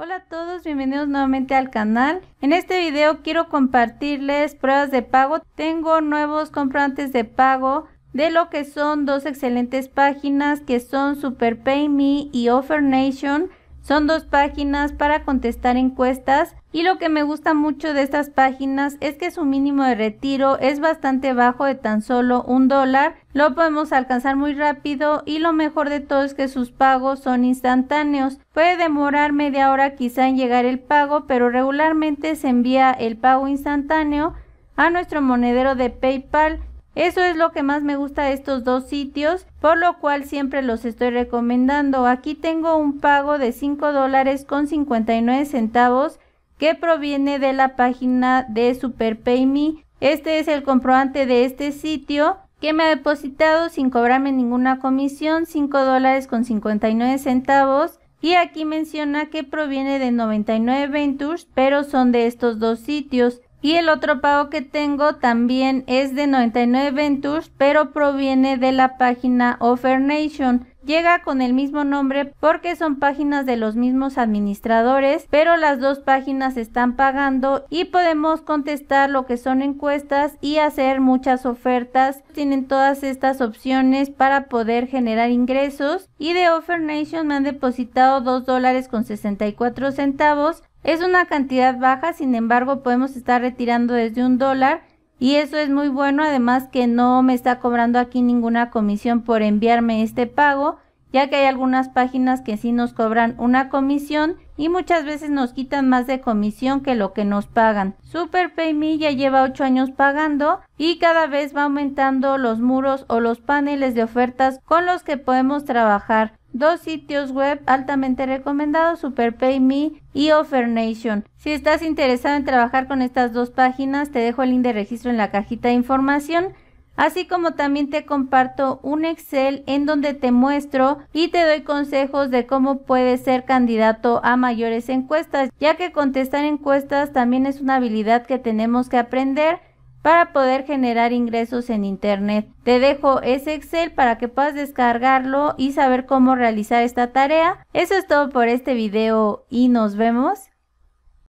Hola a todos, bienvenidos nuevamente al canal. En este video quiero compartirles pruebas de pago. Tengo nuevos comprantes de pago de lo que son dos excelentes páginas que son Me y OfferNation. Son dos páginas para contestar encuestas y lo que me gusta mucho de estas páginas es que su mínimo de retiro es bastante bajo de tan solo un dólar. Lo podemos alcanzar muy rápido y lo mejor de todo es que sus pagos son instantáneos. Puede demorar media hora quizá en llegar el pago, pero regularmente se envía el pago instantáneo a nuestro monedero de PayPal eso es lo que más me gusta de estos dos sitios, por lo cual siempre los estoy recomendando. Aquí tengo un pago de cinco dólares con centavos que proviene de la página de SuperPayMe. Este es el comprobante de este sitio que me ha depositado sin cobrarme ninguna comisión, $5.59. dólares con centavos. Y aquí menciona que proviene de 99 Ventures, pero son de estos dos sitios. Y el otro pago que tengo también es de 99 Ventures, pero proviene de la página OfferNation. Llega con el mismo nombre porque son páginas de los mismos administradores, pero las dos páginas están pagando y podemos contestar lo que son encuestas y hacer muchas ofertas. Tienen todas estas opciones para poder generar ingresos y de OfferNation me han depositado 2 dólares con 64 centavos es una cantidad baja, sin embargo podemos estar retirando desde un dólar y eso es muy bueno, además que no me está cobrando aquí ninguna comisión por enviarme este pago, ya que hay algunas páginas que sí nos cobran una comisión y muchas veces nos quitan más de comisión que lo que nos pagan. Super Me ya lleva 8 años pagando y cada vez va aumentando los muros o los paneles de ofertas con los que podemos trabajar. Dos sitios web altamente recomendados, SuperPayMe y OfferNation. Si estás interesado en trabajar con estas dos páginas, te dejo el link de registro en la cajita de información. Así como también te comparto un Excel en donde te muestro y te doy consejos de cómo puedes ser candidato a mayores encuestas, ya que contestar encuestas también es una habilidad que tenemos que aprender para poder generar ingresos en internet. Te dejo ese Excel para que puedas descargarlo y saber cómo realizar esta tarea. Eso es todo por este video y nos vemos.